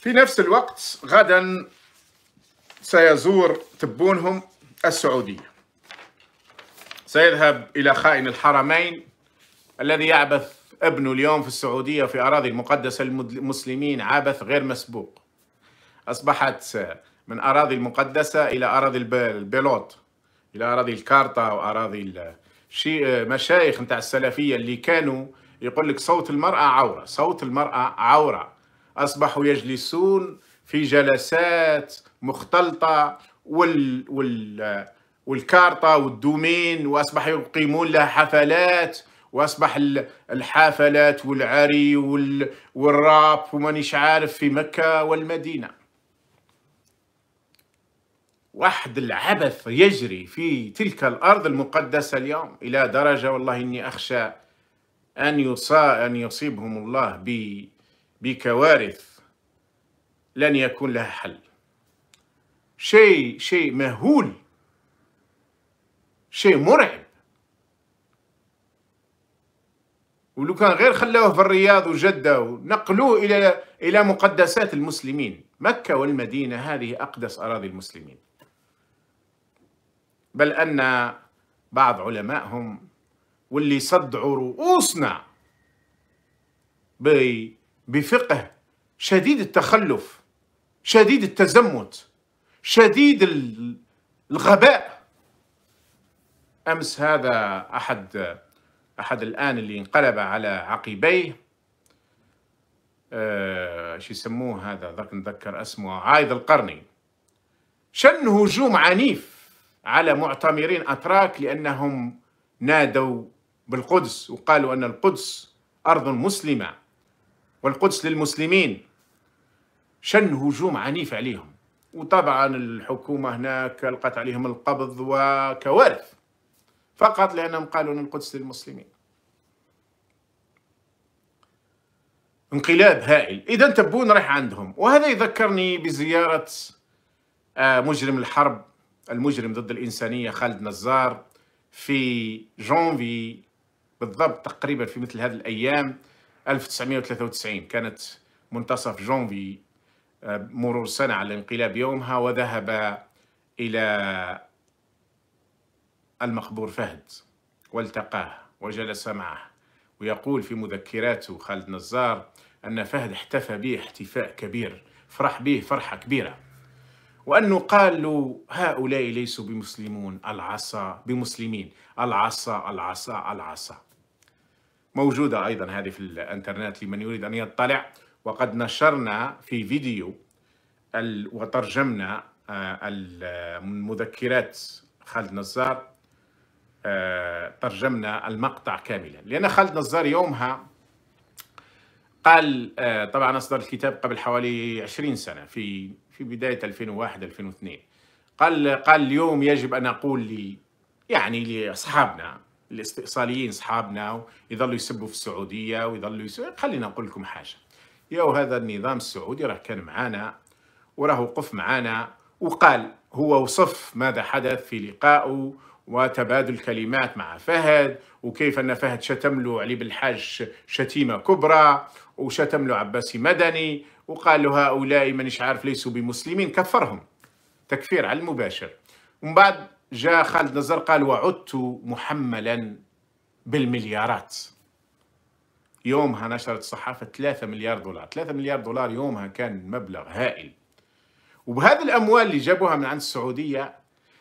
في نفس الوقت غدا سيزور تبونهم السعودية سيذهب إلى خائن الحرمين الذي يعبث ابنه اليوم في السعودية في أراضي المقدسة للمسلمين عبث غير مسبوق أصبحت من أراضي المقدسة إلى أراضي البيلوت إلى أراضي الكارتا وأراضي مشايخ نتاع السلفية اللي كانوا يقول لك صوت المرأة عورة صوت المرأة عورة أصبحوا يجلسون في جلسات مختلطة وال... وال... والكارطة والدومين وأصبحوا يقيمون لها حفلات واصبح الحافلات والعري والراب ومانيش عارف في مكه والمدينه واحد العبث يجري في تلك الارض المقدسه اليوم الى درجه والله اني اخشى ان يصا ان يصيبهم الله ب بكوارث لن يكون لها حل شيء شيء مهول شيء مرعب ولو كان غير خلوه في الرياض وجدة ونقلوه إلى إلى مقدسات المسلمين مكة والمدينة هذه أقدس أراضي المسلمين بل أن بعض علمائهم واللي صدعوا رؤوسنا بي بفقه شديد التخلف شديد التزمت شديد الغباء امس هذا احد احد الان اللي انقلب على عقبيه ايش آه، شو يسموه هذا ذاك نتذكر اسمه عايد القرني شن هجوم عنيف على معتمرين اتراك لانهم نادوا بالقدس وقالوا ان القدس ارض مسلمه والقدس للمسلمين شن هجوم عنيف عليهم وطبعا الحكومة هناك ألقت عليهم القبض وكوارث فقط لأنهم قالوا أن القدس للمسلمين انقلاب هائل إذا تبون رايح عندهم وهذا يذكرني بزيارة آه، مجرم الحرب المجرم ضد الإنسانية خالد نزار في جونفي بالضبط تقريبا في مثل هذه الأيام 1993 كانت منتصف جونفي آه، مرور سنة على الانقلاب يومها وذهب إلى المقبور فهد والتقاه وجلس معه ويقول في مذكراته خالد نزار أن فهد احتفى به احتفاء كبير فرح به فرحة كبيرة وأنه قال له هؤلاء ليسوا بمسلمون العصا بمسلمين العصا العصا العصا موجودة أيضا هذه في الإنترنت لمن يريد أن يطلع وقد نشرنا في فيديو وترجمنا آه، المذكرات خالد نزار آه، ترجمنا المقطع كاملا لأن خالد نزار يومها قال آه، طبعا أصدر الكتاب قبل حوالي 20 سنة في في بداية 2001 2002 قال قال اليوم يجب أن أقول لي يعني لأصحابنا الاستئصاليين اصحابنا يظلوا يسبوا في السعوديه ويظلوا يسبوا خلينا نقول لكم حاجه يا هذا النظام السعودي راه كان معانا وراه وقف معانا وقال هو وصف ماذا حدث في لقائه وتبادل كلمات مع فهد وكيف ان فهد شتم له علي بالحاج شتيمه كبرى وشتم له عباسي مدني وقال له هؤلاء مانيش عارف ليسوا بمسلمين كفرهم تكفير على المباشر ومن بعد جاء خالد نزار قال وعدت محملا بالمليارات يومها نشرت الصحافة 3 مليار دولار 3 مليار دولار يومها كان مبلغ هائل وبهذه الأموال اللي جابوها من عند السعودية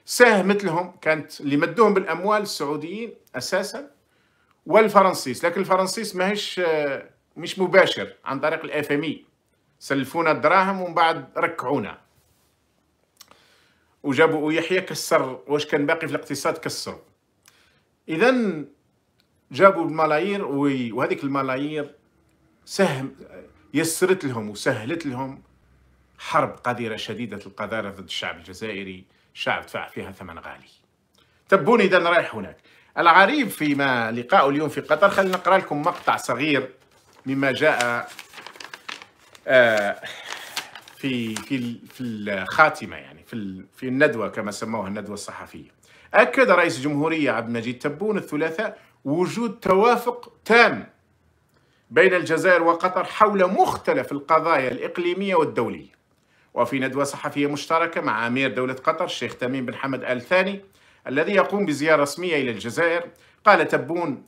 ساهمت لهم كانت اللي مدوهم بالأموال السعوديين أساسا والفرنسيس لكن الفرنسيس ماهيش مش مباشر عن طريق الأفامي سلفونا الدراهم ومن بعد ركعونا وجابوا يحيى كسر واش كان باقي في الاقتصاد كسروا اذا جابوا الملايير وهذيك الملايير سهم يسرت لهم وسهلت لهم حرب قذرة شديدة القذارة ضد الشعب الجزائري شعب دفع فيها ثمن غالي تبوني إذا رايح هناك العريب فيما لقاء اليوم في قطر خلينا نقرأ لكم مقطع صغير مما جاء آه في في في الخاتمه يعني في في الندوه كما سموها الندوه الصحفيه. اكد رئيس الجمهوريه عبد المجيد تبون الثلاثاء وجود توافق تام بين الجزائر وقطر حول مختلف القضايا الاقليميه والدوليه. وفي ندوه صحفيه مشتركه مع امير دوله قطر الشيخ تميم بن حمد ال ثاني الذي يقوم بزياره رسميه الى الجزائر قال تبون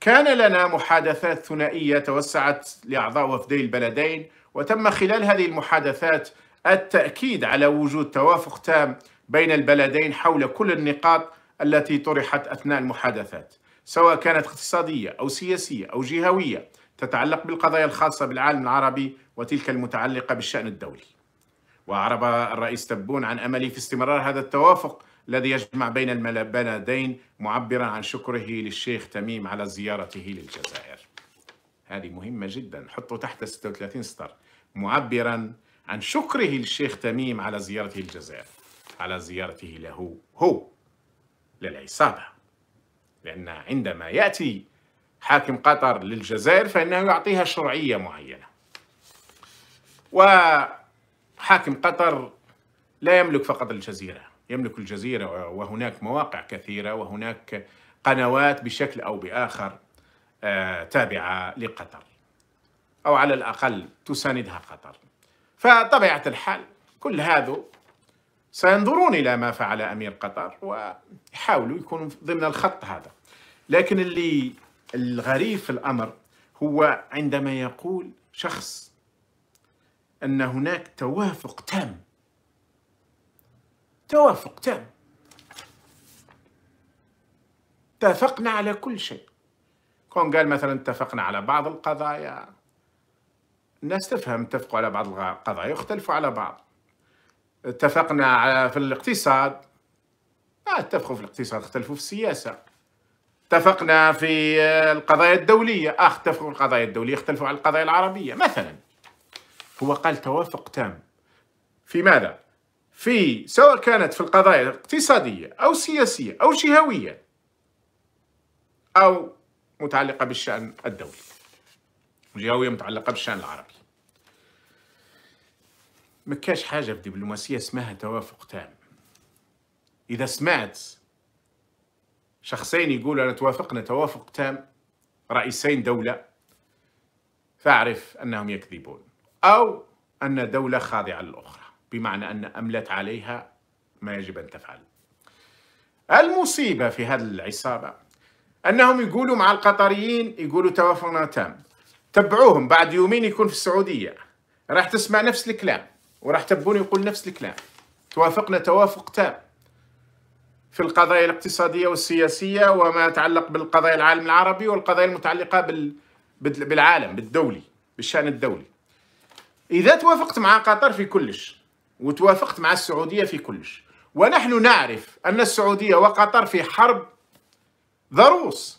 كان لنا محادثات ثنائيه توسعت لاعضاء وفدي البلدين وتم خلال هذه المحادثات التأكيد على وجود توافق تام بين البلدين حول كل النقاط التي طرحت أثناء المحادثات سواء كانت اقتصادية أو سياسية أو جهوية تتعلق بالقضايا الخاصة بالعالم العربي وتلك المتعلقة بالشأن الدولي وأعرب الرئيس تبون عن أمله في استمرار هذا التوافق الذي يجمع بين البلدين معبرا عن شكره للشيخ تميم على زيارته للجزائر هذه مهمة جدا حطوا تحت 36 سطر معبرا عن شكره للشيخ تميم على زيارته الجزائر على زيارته له هو للعصابة لأن عندما يأتي حاكم قطر للجزائر فإنه يعطيها شرعية معينة وحاكم قطر لا يملك فقط الجزيرة يملك الجزيرة وهناك مواقع كثيرة وهناك قنوات بشكل أو بآخر آه، تابعة لقطر أو على الأقل تساندها قطر فطبيعة الحال كل هذا سينظرون إلى ما فعل أمير قطر ويحاولوا يكونوا ضمن الخط هذا لكن اللي الغريب في الأمر هو عندما يقول شخص أن هناك توافق تام توافق تام اتفقنا على كل شيء كون قال مثلا اتفقنا على بعض القضايا الناس تفهم اتفقوا على بعض القضايا يختلفوا على بعض اتفقنا على في الاقتصاد ما آه، اتفقوا في الاقتصاد اختلفوا في السياسة اتفقنا في آه، القضايا الدولية آه اتفقوا في القضايا الدولية اختلفوا على القضايا العربية مثلا هو قال توافق تام في ماذا؟ في سواء كانت في القضايا الاقتصادية أو سياسية أو جهوية أو متعلقة بالشأن الدولي والجوية متعلقة بالشأن العربي مكاش حاجة في دبلوماسية اسمها توافق تام إذا سمعت شخصين يقولوا أنا توافقنا توافق تام رئيسين دولة فاعرف أنهم يكذبون أو أن دولة خاضعة للأخرى بمعنى أن أملت عليها ما يجب أن تفعل المصيبة في هذه العصابة انهم يقولوا مع القطريين يقولوا توافقنا تام تبعوهم بعد يومين يكون في السعوديه راح تسمع نفس الكلام وراح تبون يقول نفس الكلام توافقنا توافق تام في القضايا الاقتصاديه والسياسيه وما يتعلق بالقضايا العالم العربي والقضايا المتعلقه بال... بالعالم بالدولي بالشان الدولي اذا توافقت مع قطر في كلش وتوافقت مع السعوديه في كلش ونحن نعرف ان السعوديه وقطر في حرب ذا روس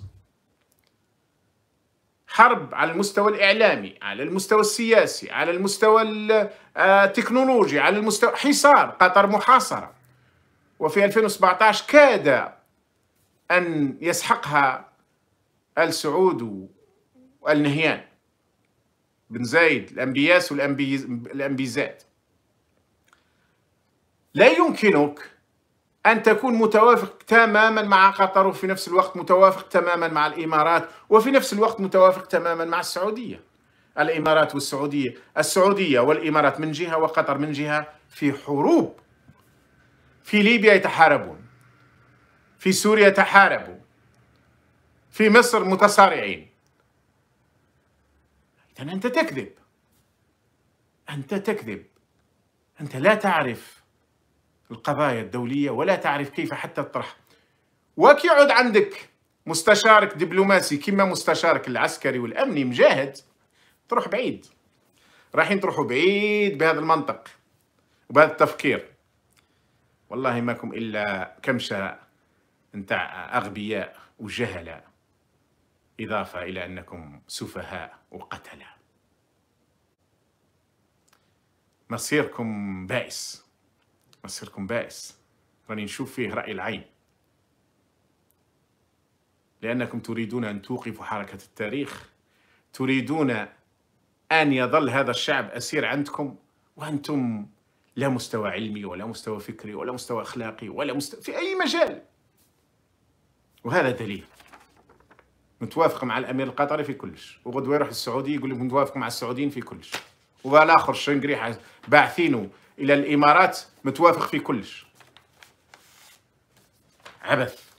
حرب على المستوى الإعلامي على المستوى السياسي على المستوى آه، التكنولوجي على المستوى حصار قطر محاصرة وفي 2017 كاد أن يسحقها آل سعود وآل نهيان بن زايد الأنبياس والأنبيزات لا يمكنك أن تكون متوافق تماما مع قطر وفي نفس الوقت متوافق تماما مع الإمارات وفي نفس الوقت متوافق تماما مع السعودية الإمارات والسعودية السعودية والإمارات من جهة وقطر من جهة في حروب في ليبيا يتحاربون في سوريا تحاربوا في مصر متصارعين إذا أنت تكذب أنت تكذب أنت لا تعرف القضايا الدولية ولا تعرف كيف حتى تطرح وكيعود عندك مستشارك دبلوماسي كما مستشارك العسكري والأمني مجاهد تروح بعيد رايحين تروحوا بعيد بهذا المنطق وبهذا التفكير والله ماكم إلا كمشة نتاع أغبياء وجهلاء إضافة إلى أنكم سفهاء وقتلة مصيركم بائس ما سركم بائس راني نشوف فيه رأي العين لأنكم تريدون أن توقفوا حركة التاريخ تريدون أن يظل هذا الشعب أسير عندكم وأنتم لا مستوى علمي ولا مستوى فكري ولا مستوى أخلاقي ولا مستوى في أي مجال وهذا دليل متوافق مع الامير القطري في كلش وغدوه يروح السعودي يقول لك متوافق مع السعوديين في كلش وبالاخر الشنقري باعثينه الى الامارات متوافق في كلش عبث